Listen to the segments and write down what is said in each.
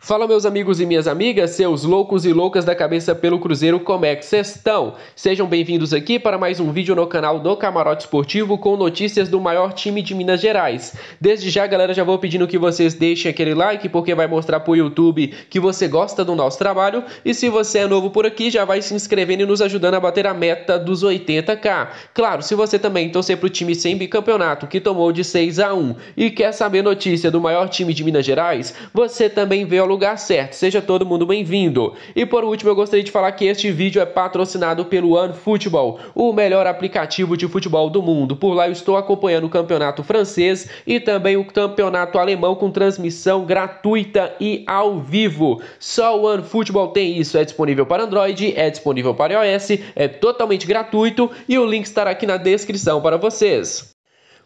Fala, meus amigos e minhas amigas, seus loucos e loucas da cabeça pelo Cruzeiro, como é que vocês estão? Sejam bem-vindos aqui para mais um vídeo no canal do Camarote Esportivo com notícias do maior time de Minas Gerais. Desde já, galera, já vou pedindo que vocês deixem aquele like, porque vai mostrar pro YouTube que você gosta do nosso trabalho. E se você é novo por aqui, já vai se inscrevendo e nos ajudando a bater a meta dos 80k. Claro, se você também torcer pro time sem bicampeonato, que tomou de 6 a 1 e quer saber notícia do maior time de Minas Gerais, você também vê o lugar certo. Seja todo mundo bem-vindo. E por último, eu gostaria de falar que este vídeo é patrocinado pelo OneFootball, o melhor aplicativo de futebol do mundo. Por lá eu estou acompanhando o campeonato francês e também o campeonato alemão com transmissão gratuita e ao vivo. Só o OneFootball tem isso. É disponível para Android, é disponível para iOS, é totalmente gratuito e o link estará aqui na descrição para vocês.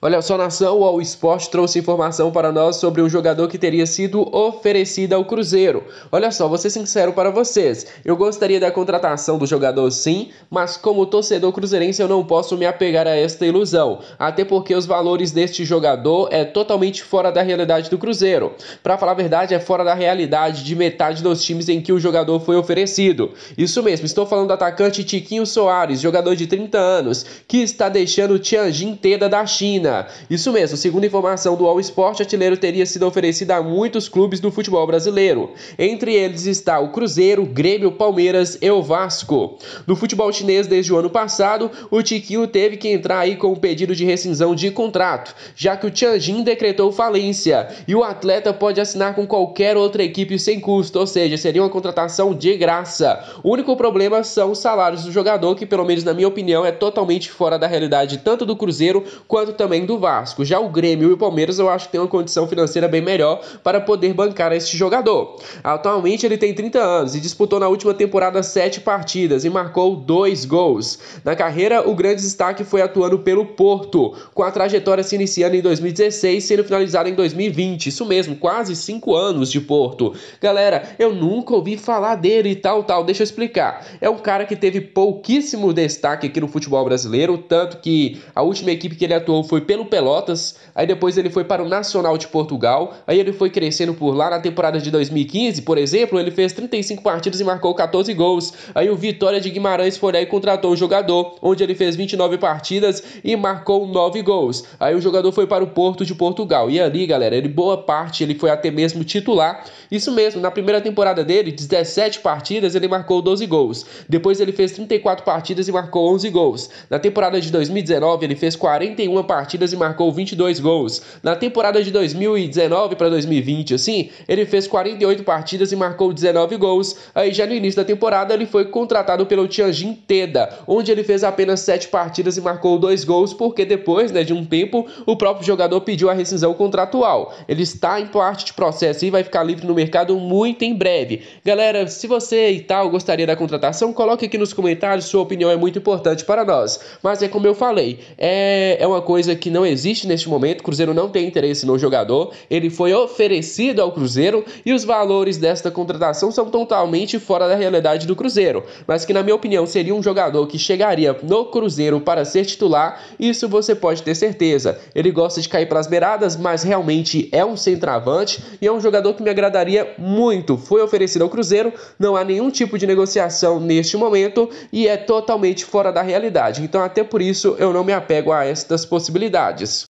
Olha só, nação, o All Sport trouxe informação para nós sobre um jogador que teria sido oferecido ao Cruzeiro. Olha só, vou ser sincero para vocês. Eu gostaria da contratação do jogador sim, mas como torcedor cruzeirense eu não posso me apegar a esta ilusão, até porque os valores deste jogador é totalmente fora da realidade do Cruzeiro. Para falar a verdade, é fora da realidade de metade dos times em que o jogador foi oferecido. Isso mesmo, estou falando do atacante Tiquinho Soares, jogador de 30 anos, que está deixando o Tianjin Teda da China. Isso mesmo, segundo informação do All Sport, artilheiro teria sido oferecido a muitos clubes do futebol brasileiro. Entre eles está o Cruzeiro, Grêmio, Palmeiras e o Vasco. No futebol chinês, desde o ano passado, o Tiquinho teve que entrar aí com um pedido de rescisão de contrato, já que o Tianjin decretou falência e o atleta pode assinar com qualquer outra equipe sem custo, ou seja, seria uma contratação de graça. O único problema são os salários do jogador, que pelo menos na minha opinião é totalmente fora da realidade tanto do Cruzeiro quanto também do Vasco. Já o Grêmio e o Palmeiras eu acho que tem uma condição financeira bem melhor para poder bancar este jogador. Atualmente ele tem 30 anos e disputou na última temporada 7 partidas e marcou 2 gols. Na carreira, o grande destaque foi atuando pelo Porto, com a trajetória se iniciando em 2016 sendo finalizada em 2020. Isso mesmo, quase 5 anos de Porto. Galera, eu nunca ouvi falar dele e tal, tal. Deixa eu explicar. É um cara que teve pouquíssimo destaque aqui no futebol brasileiro, tanto que a última equipe que ele atuou foi pelo Pelotas, aí depois ele foi para o Nacional de Portugal, aí ele foi crescendo por lá. Na temporada de 2015, por exemplo, ele fez 35 partidas e marcou 14 gols. Aí o Vitória de Guimarães foi lá e contratou o jogador, onde ele fez 29 partidas e marcou 9 gols. Aí o jogador foi para o Porto de Portugal. E ali, galera, ele boa parte, ele foi até mesmo titular. Isso mesmo, na primeira temporada dele, 17 partidas, ele marcou 12 gols. Depois ele fez 34 partidas e marcou 11 gols. Na temporada de 2019, ele fez 41 partidas partidas e marcou 22 gols. Na temporada de 2019 para 2020, assim, ele fez 48 partidas e marcou 19 gols. Aí já no início da temporada ele foi contratado pelo Tianjin Teda, onde ele fez apenas 7 partidas e marcou 2 gols, porque depois né, de um tempo o próprio jogador pediu a rescisão contratual. Ele está em parte de processo e vai ficar livre no mercado muito em breve. Galera, se você e tal gostaria da contratação, coloque aqui nos comentários, sua opinião é muito importante para nós. Mas é como eu falei, é, é uma coisa que não existe neste momento. O Cruzeiro não tem interesse no jogador. Ele foi oferecido ao Cruzeiro e os valores desta contratação são totalmente fora da realidade do Cruzeiro. Mas que, na minha opinião, seria um jogador que chegaria no Cruzeiro para ser titular. Isso você pode ter certeza. Ele gosta de cair para as beiradas, mas realmente é um centroavante e é um jogador que me agradaria muito. Foi oferecido ao Cruzeiro, não há nenhum tipo de negociação neste momento e é totalmente fora da realidade. Então, até por isso, eu não me apego a estas possibilidades comunidades.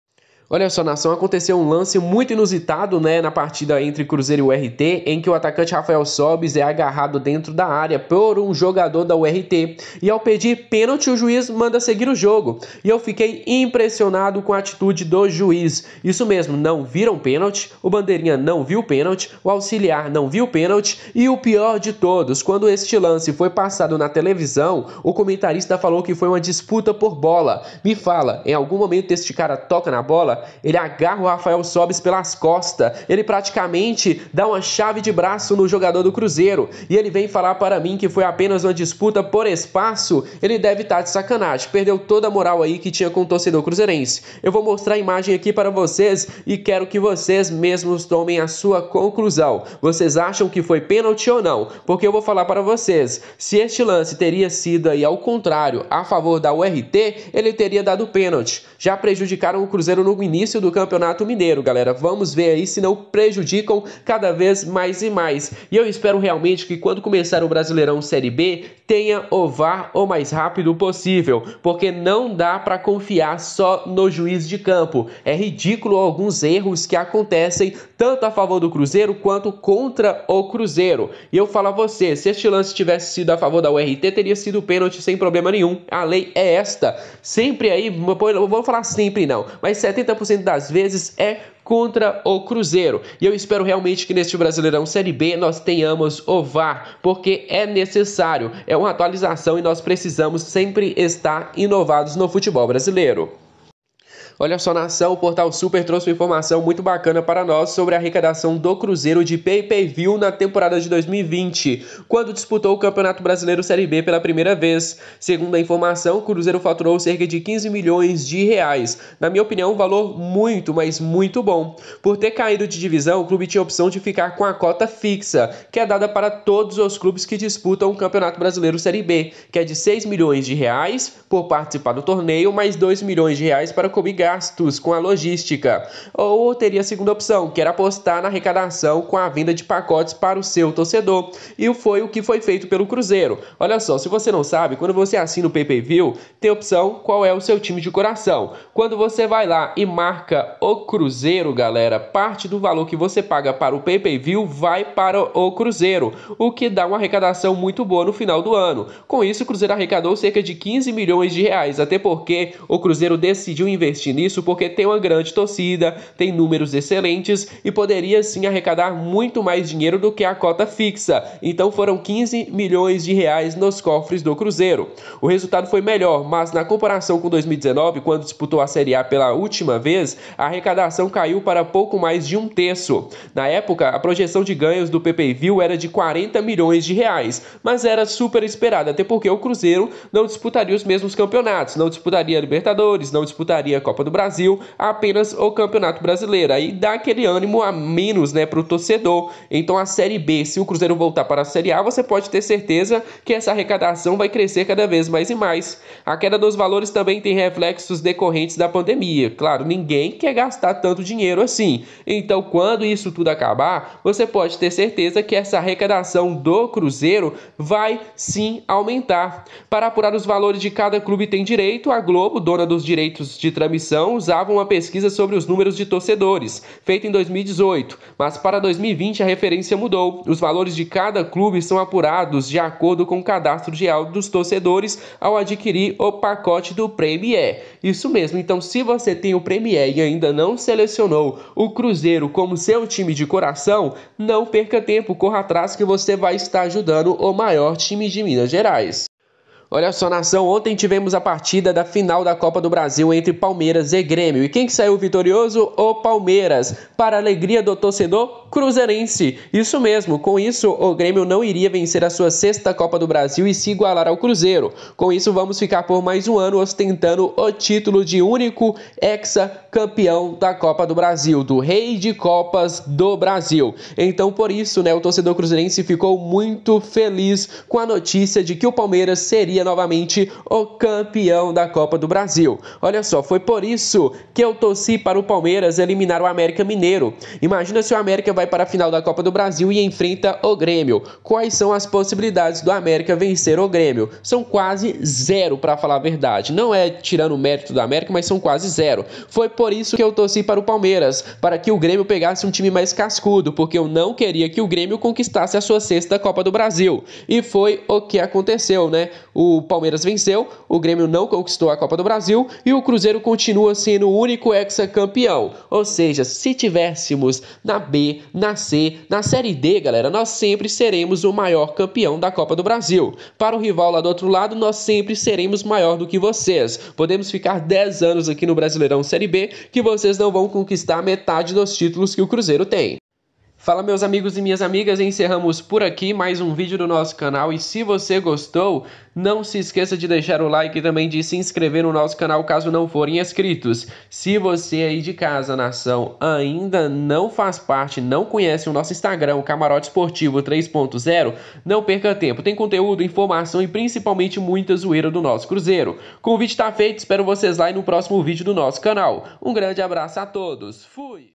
Olha só, nação, aconteceu um lance muito inusitado né, na partida entre Cruzeiro e URT, em que o atacante Rafael Sobis é agarrado dentro da área por um jogador da URT. E ao pedir pênalti, o juiz manda seguir o jogo. E eu fiquei impressionado com a atitude do juiz. Isso mesmo, não viram pênalti, o bandeirinha não viu pênalti, o auxiliar não viu pênalti, e o pior de todos, quando este lance foi passado na televisão, o comentarista falou que foi uma disputa por bola. Me fala, em algum momento este cara toca na bola? ele agarra o Rafael Sobis pelas costas, ele praticamente dá uma chave de braço no jogador do Cruzeiro, e ele vem falar para mim que foi apenas uma disputa por espaço, ele deve estar tá de sacanagem, perdeu toda a moral aí que tinha com o torcedor cruzeirense. Eu vou mostrar a imagem aqui para vocês e quero que vocês mesmos tomem a sua conclusão. Vocês acham que foi pênalti ou não? Porque eu vou falar para vocês, se este lance teria sido aí ao contrário, a favor da URT, ele teria dado pênalti. Já prejudicaram o Cruzeiro no início do Campeonato Mineiro, galera. Vamos ver aí se não prejudicam cada vez mais e mais. E eu espero realmente que quando começar o Brasileirão Série B, tenha o VAR o mais rápido possível, porque não dá para confiar só no juiz de campo. É ridículo alguns erros que acontecem tanto a favor do Cruzeiro quanto contra o Cruzeiro. E eu falo a você, se este lance tivesse sido a favor da URT, teria sido pênalti sem problema nenhum. A lei é esta. Sempre aí, vou falar sempre não, mas 70 50% das vezes é contra o Cruzeiro. E eu espero realmente que neste Brasileirão Série B nós tenhamos o VAR, porque é necessário, é uma atualização e nós precisamos sempre estar inovados no futebol brasileiro. Olha só, nação, o Portal Super trouxe uma informação muito bacana para nós sobre a arrecadação do Cruzeiro de pay-per-view na temporada de 2020, quando disputou o Campeonato Brasileiro Série B pela primeira vez. Segundo a informação, o Cruzeiro faturou cerca de 15 milhões de reais. Na minha opinião, um valor muito, mas muito bom. Por ter caído de divisão, o clube tinha a opção de ficar com a cota fixa, que é dada para todos os clubes que disputam o Campeonato Brasileiro Série B, que é de 6 milhões de reais por participar do torneio, mais 2 milhões de reais para comigar gastos com a logística. Ou teria a segunda opção, que era apostar na arrecadação com a venda de pacotes para o seu torcedor. E foi o que foi feito pelo Cruzeiro. Olha só, se você não sabe, quando você assina o PPV, tem a opção qual é o seu time de coração. Quando você vai lá e marca o Cruzeiro, galera, parte do valor que você paga para o PPV vai para o Cruzeiro, o que dá uma arrecadação muito boa no final do ano. Com isso, o Cruzeiro arrecadou cerca de 15 milhões de reais, até porque o Cruzeiro decidiu investir investir nisso porque tem uma grande torcida, tem números excelentes e poderia sim arrecadar muito mais dinheiro do que a cota fixa. Então foram 15 milhões de reais nos cofres do Cruzeiro. O resultado foi melhor, mas na comparação com 2019, quando disputou a Série A pela última vez, a arrecadação caiu para pouco mais de um terço. Na época, a projeção de ganhos do PPV era de 40 milhões de reais, mas era super esperada, até porque o Cruzeiro não disputaria os mesmos campeonatos, não disputaria Libertadores, não disputaria Copa Copa do Brasil apenas o Campeonato Brasileiro. Aí dá aquele ânimo a menos né, para o torcedor. Então a Série B, se o Cruzeiro voltar para a Série A, você pode ter certeza que essa arrecadação vai crescer cada vez mais e mais. A queda dos valores também tem reflexos decorrentes da pandemia. Claro, ninguém quer gastar tanto dinheiro assim. Então, quando isso tudo acabar, você pode ter certeza que essa arrecadação do Cruzeiro vai sim aumentar. Para apurar os valores de cada clube tem direito, a Globo, dona dos direitos de transmissão, competição usava uma pesquisa sobre os números de torcedores, feita em 2018, mas para 2020 a referência mudou. Os valores de cada clube são apurados de acordo com o cadastro de dos torcedores ao adquirir o pacote do Premier. Isso mesmo, então se você tem o Premier e ainda não selecionou o Cruzeiro como seu time de coração, não perca tempo, corra atrás que você vai estar ajudando o maior time de Minas Gerais. Olha só, nação, ontem tivemos a partida da final da Copa do Brasil entre Palmeiras e Grêmio. E quem que saiu vitorioso? O Palmeiras. Para a alegria do torcedor cruzeirense. Isso mesmo, com isso o Grêmio não iria vencer a sua sexta Copa do Brasil e se igualar ao Cruzeiro. Com isso vamos ficar por mais um ano ostentando o título de único ex-campeão da Copa do Brasil, do rei de Copas do Brasil. Então por isso, né, o torcedor cruzeirense ficou muito feliz com a notícia de que o Palmeiras seria seria novamente o campeão da Copa do Brasil. Olha só, foi por isso que eu torci para o Palmeiras eliminar o América Mineiro. Imagina se o América vai para a final da Copa do Brasil e enfrenta o Grêmio. Quais são as possibilidades do América vencer o Grêmio? São quase zero, para falar a verdade. Não é tirando o mérito do América, mas são quase zero. Foi por isso que eu torci para o Palmeiras, para que o Grêmio pegasse um time mais cascudo, porque eu não queria que o Grêmio conquistasse a sua sexta Copa do Brasil. E foi o que aconteceu, né? O o Palmeiras venceu, o Grêmio não conquistou a Copa do Brasil e o Cruzeiro continua sendo o único ex-campeão. Ou seja, se tivéssemos na B, na C, na Série D, galera, nós sempre seremos o maior campeão da Copa do Brasil. Para o rival lá do outro lado, nós sempre seremos maior do que vocês. Podemos ficar 10 anos aqui no Brasileirão Série B que vocês não vão conquistar metade dos títulos que o Cruzeiro tem. Fala meus amigos e minhas amigas, encerramos por aqui mais um vídeo do nosso canal e se você gostou, não se esqueça de deixar o like e também de se inscrever no nosso canal caso não forem inscritos. Se você aí de casa, nação, ainda não faz parte, não conhece o nosso Instagram, Camarote Esportivo 3.0, não perca tempo, tem conteúdo, informação e principalmente muita zoeira do nosso Cruzeiro. O convite está feito, espero vocês lá e no próximo vídeo do nosso canal. Um grande abraço a todos, fui!